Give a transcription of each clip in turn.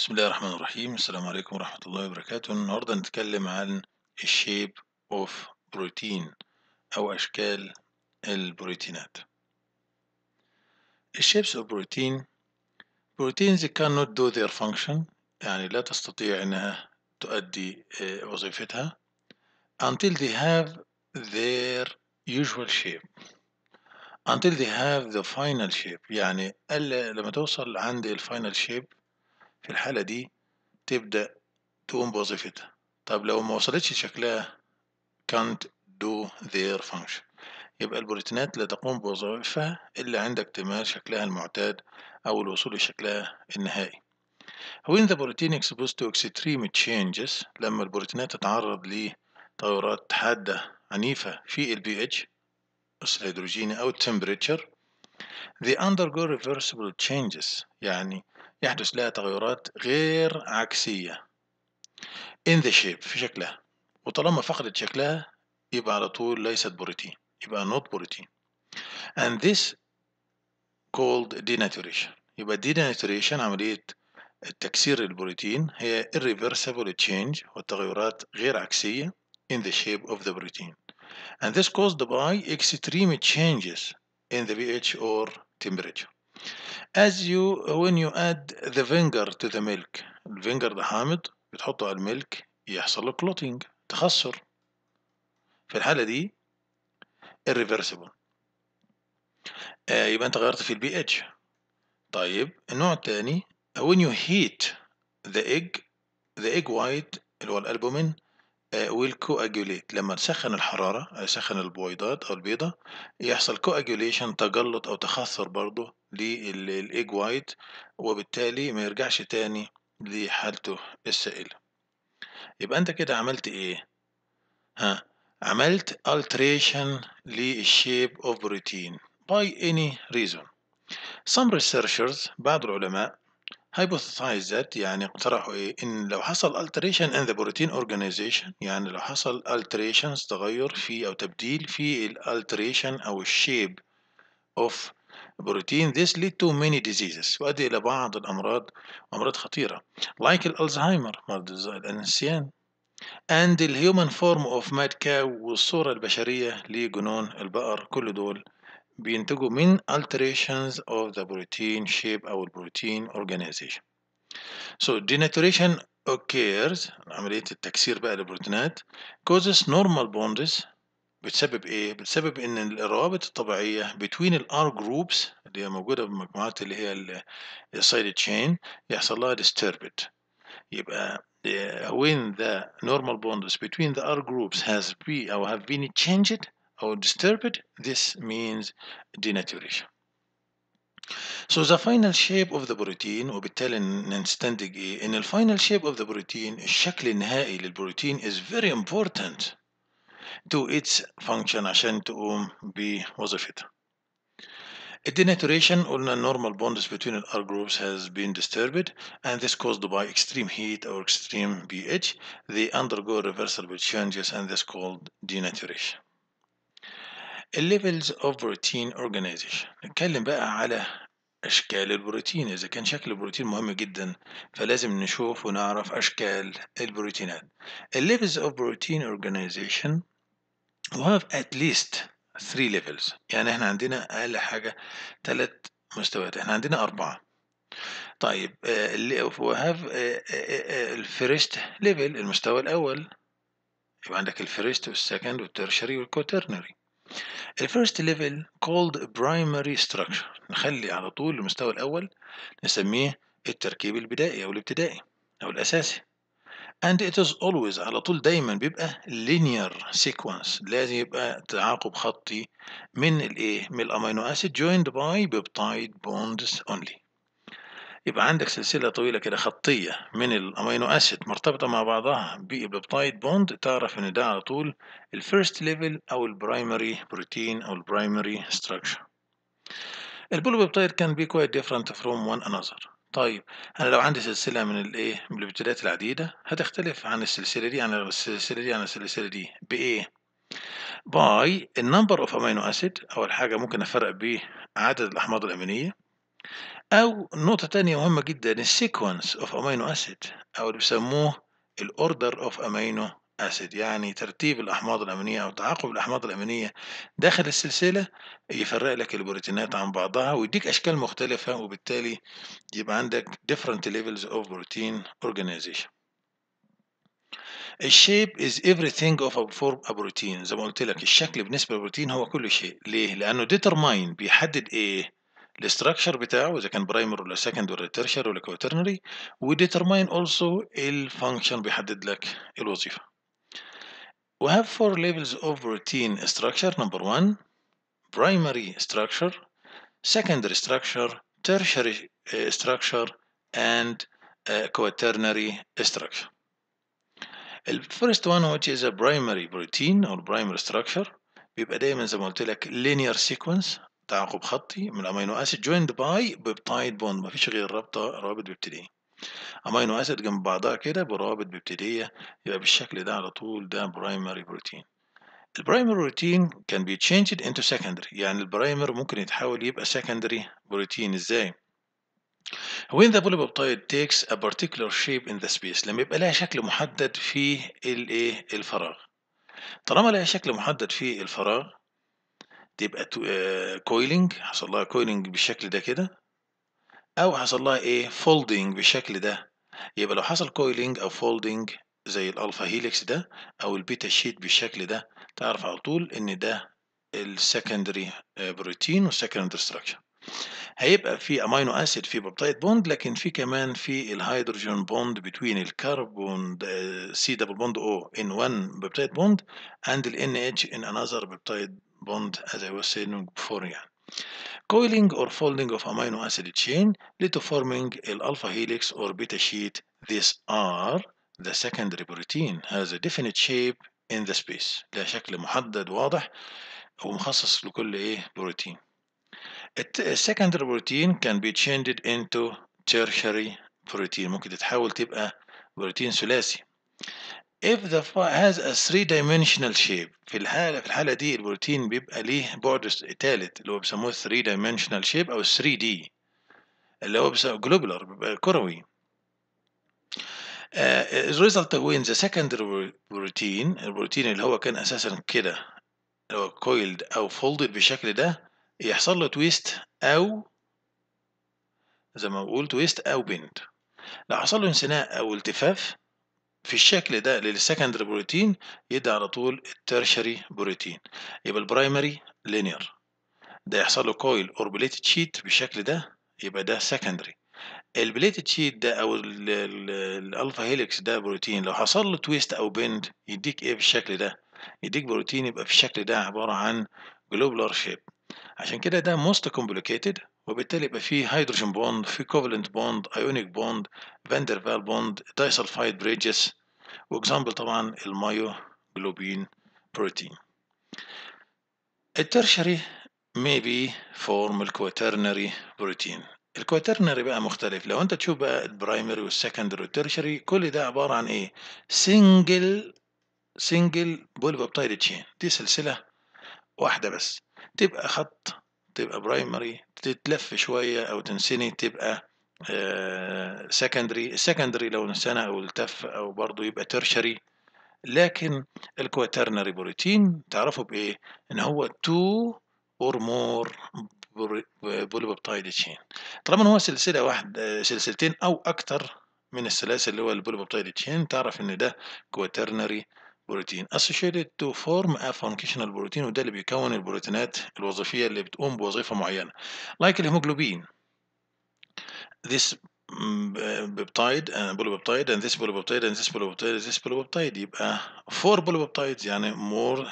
بسم الله الرحمن الرحيم السلام عليكم ورحمة الله وبركاته النهاردة نتكلم عن الشيب اوف بروتين أو أشكال البروتينات الشيبس of protein proteins cannot do their function يعني لا تستطيع أنها تؤدي آه، وظيفتها until they have their usual shape until they have the final shape يعني لما توصل عند الفاينل shape في الحالة دي تبدأ تقوم بوظيفتها طب لو ما وصلتش شكلها can't do their function يبقى البروتينات لا تقوم بوظائفها إلا عند اكتمال شكلها المعتاد أو الوصول لشكلها النهائي When the protein exposed to extreme changes لما البروتينات تتعرض لتغيرات حادة عنيفة في ال pH الهيدروجيني أو temperature They undergo reversible changes يعني يحدث لها تغيرات غير عكسية in the shape في شكلها وطالما فقدت شكلها يبقى على طول ليست بروتين يبقى not بروتين and this called denaturation يبقى denaturation عملية تكسير البروتين هي irreversible change والتغيرات غير عكسية in the shape of the protein and this caused by extreme changes in the pH or temperature. As you, when you add the vinegar to the milk, الفينجر ده حامض بتحطه على الملك يحصل له clotting تخسر. في الحالة دي irreversible. آه يبقى أنت غيرت في البي اتش. طيب النوع التاني when you heat the egg the egg white اللي هو الألبومين والكواجوليت آه، لما تسخن الحرارة تسخن آه، البويضات أو البيضة يحصل كواجوليشن تجلط أو تخثر برضه للإيج وايت وبالتالي ما يرجعش تاني لحالته السائلة يبقى أنت كده عملت إيه؟ ها عملت alteration للشيب اوف بروتين باي اني ريزون some researchers بعض العلماء hypothesized يعني اقترحوا ايه ان لو حصل alteration in the protein organization يعني لو حصل alterations تغير في او تبديل في alteration او shape of protein this lead to many diseases وأدي إلى بعض الأمراض أمراض خطيرة like الألزهايمر مرض النسيان and the human form of mad cow والصورة البشرية لجنون البقر كل دول بينتجوا من alterations of the protein shape أو البروتين organization. So denaturation occurs عملية التكسير بقى للبروتينات causes normal bonds بتسبب ايه؟ بتسبب ان الروابط الطبيعية between the R groups اللي هي موجودة بالمجموعات اللي هي السايد تشين يحصل لها disturbed يبقى when the normal bonds between the R groups has have been changed or disturbed, this means denaturation. So the final shape of the protein وبالتالي نستنتج ايه the final shape of the protein الشكل the للبروتين is very important to its function عشان تقوم A Denaturation قلنا normal bonds between R groups has been disturbed and this caused by extreme heat or extreme pH. They undergo reversible changes and this called denaturation. الليفلز اوف بروتين اورجانيزيشن نتكلم بقى على اشكال البروتين اذا كان شكل البروتين مهم جدا فلازم نشوف ونعرف اشكال البروتينات الليفلز اوف بروتين اورجانيزيشن we have at least three levels يعني احنا عندنا اقل حاجه ثلاث مستويات احنا عندنا اربعه طيب اللي هاف الفيرست ليفل المستوى الاول يبقى عندك الفيرست والسكند والترشري والكوترنري الفيرست ليفل كولد برايمري ستراكشر نخلي على طول المستوى الأول نسميه التركيب البدائي أو الابتدائي أو الأساسي and it is always على طول دايما بيبقى linear sequence لازم يبقى تعاقب خطي من الايه من الامينو اسيد joined by peptide bonds only يبقى عندك سلسلة طويلة كده خطية من الأمينو أسيد مرتبطة مع بعضها بالبيبتايد بوند تعرف إن ده على طول الفيرست ليفل أو البرايمري بروتين أو البرايمري ستراكشر البوليبتايد كان بي كويت ديفرنت فروم وان أنذر طيب أنا لو عندي سلسلة من الإيه من البروتينات العديدة هتختلف عن السلسلة دي عن السلسلة دي عن السلسلة دي بإيه؟ باي النمبر اوف امينو اسيد اول حاجه ممكن افرق بيه عدد الاحماض الامينيه أو نقطة تانية مهمة جدا السيكونس اوف امينو اسيد أو اللي بيسموه الأوردر اوف امينو اسيد يعني ترتيب الأحماض الأمينية أو تعاقب الأحماض الأمينية داخل السلسلة يفرق لك البروتينات عن بعضها ويديك أشكال مختلفة وبالتالي يبقى عندك different levels of protein organization. الشيب از everything اوف فورم ا protein زي ما قلت لك الشكل بالنسبه للبروتين هو كل شيء ليه لانه ديترماين بيحدد ايه الاستراكشر بتاعه اذا كان برايمري ولا سكند ولا tertiary, ولا كوترنري وديترماين اولسو الفانكشن بيحدد لك الوظيفه We have four levels of routine structure. Number one, primary structure, secondary structure, tertiary uh, structure, and uh, quaternary structure. The first one which is a primary routine or primary structure بيبقى دايما زي ما قلت لك linear sequence تعاقب خطي من امينو اسيد جويند باي بيبتايد بوند مفيش غير رابطه روابط بيبتدي امينو اسيد جنب بعضها كده بروابط بيبتديه يبقى بالشكل ده على طول ده برايمري بروتين البرايمر بروتين كان بيتشينجد انتو سكندري يعني البرايمر ممكن يتحول يبقى سكندري بروتين ازاي وين ذا بوليبوبتايد تيكس ا بارتيكولار شيب ان ذا سبيس لما يبقى لها شكل محدد في الايه الفراغ طالما لها شكل محدد في الفراغ تبقى كويلنج آه، حصل لها كويلنج بالشكل ده كده او حصل لها ايه فولدنج بالشكل ده يبقى لو حصل كويلنج او فولدنج زي الالفا هيليكس ده او البيتا شيت بالشكل ده تعرف على طول ان ده السكندري بروتين والسكندري ستراكشر هيبقى في امينو اسيد في بابتايد بوند لكن في كمان في الهيدروجين بوند بتوين الكربون سي دبل بوند او ان 1 بابتايد بوند اند ال اتش ان انذر بابتايد bond as I was saying before Coiling or folding of amino acid chain lead to forming an alpha helix or beta sheet. These are the secondary protein has a definite shape in the space لها شكل محدد واضح ومخصص لكل بروتين. A secondary protein can be changed into tertiary protein ممكن تتحول تبقى بروتين ثلاثي. if the has a three dimensional shape في الحالة في الحالة دي البروتين بيبقى ليه بعد ثالث اللي هو بيسموه 3 dimensional shape أو دي اللي هو بيسموه جلوبولار بيبقى كروي Uh, result when the secondary protein البروتين اللي هو كان اساسا كده اللي هو coiled او folded بالشكل ده يحصل له تويست او زي ما بقول تويست او بند لو حصل له انسناء او التفاف في الشكل ده للسكندري بروتين يدي على طول الترشري بروتين يبقى البرايمري لينير ده يحصل له كويل اور بليتد شيت بالشكل ده يبقى ده سكندري البليتد شيت ده او الالفا هيليكس ده بروتين لو حصل له تويست او بند يديك ايه بالشكل ده يديك بروتين يبقى في الشكل ده عباره عن جلوبلر شيب عشان كده ده موست كومبليكيتد وبالتالي يبقى فيه هيدروجين بوند في كوفالنت بوند ايونيك بوند فاندر فال بوند دايسلفايد بريدجز واكزامبل طبعا المايوجلوبين بروتين الترشري مي بي فورم الكواترنري بروتين الكواترنري بقى مختلف لو انت تشوف بقى البرايمري والسكندري والترشري كل ده عبارة عن ايه سنجل سنجل بوليبوبتايد تشين دي سلسلة واحدة بس تبقى خط تبقى برايمري تتلف شوية أو تنسني تبقى سكندري آه، السكندري لو انسنى أو التف أو برضه يبقى ترشري لكن الكواترنري بروتين تعرفه بإيه؟ إن هو تو اور مور بوليبوبتايد تشين طالما هو سلسلة واحدة آه، سلسلتين أو أكتر من السلاسل اللي هو البوليبوبتايد تشين تعرف إن ده كواترنري بروتين associated to form a functional protein وده اللي بيكون البروتينات الوظيفية اللي بتقوم بوظيفة معينة like الهيموجلوبين this بيبتايد and polypeptide and this polypeptide and this polypeptide and this polypeptide يبقى four polypeptides يعني more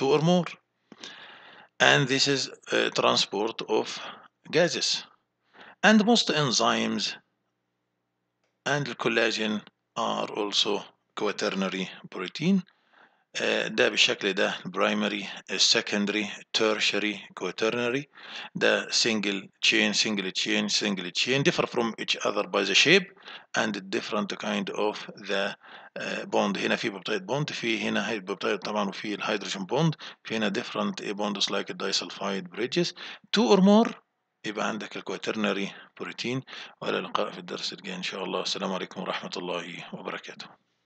two or more and this is transport of gases and most enzymes and collagen are also quaternary protein ده بالشكل ده primary secondary tertiary quaternary ده single chain single chain single chain differ from each other by the shape and different kind of the bond هنا في peptide بوند في هنا peptide طبعا وفي الهيدروجين بوند في هنا different bonds like disulfide bridges two or more يبقى عندك quaternary بروتين والى اللقاء في الدرس الجاي ان شاء الله السلام عليكم ورحمه الله وبركاته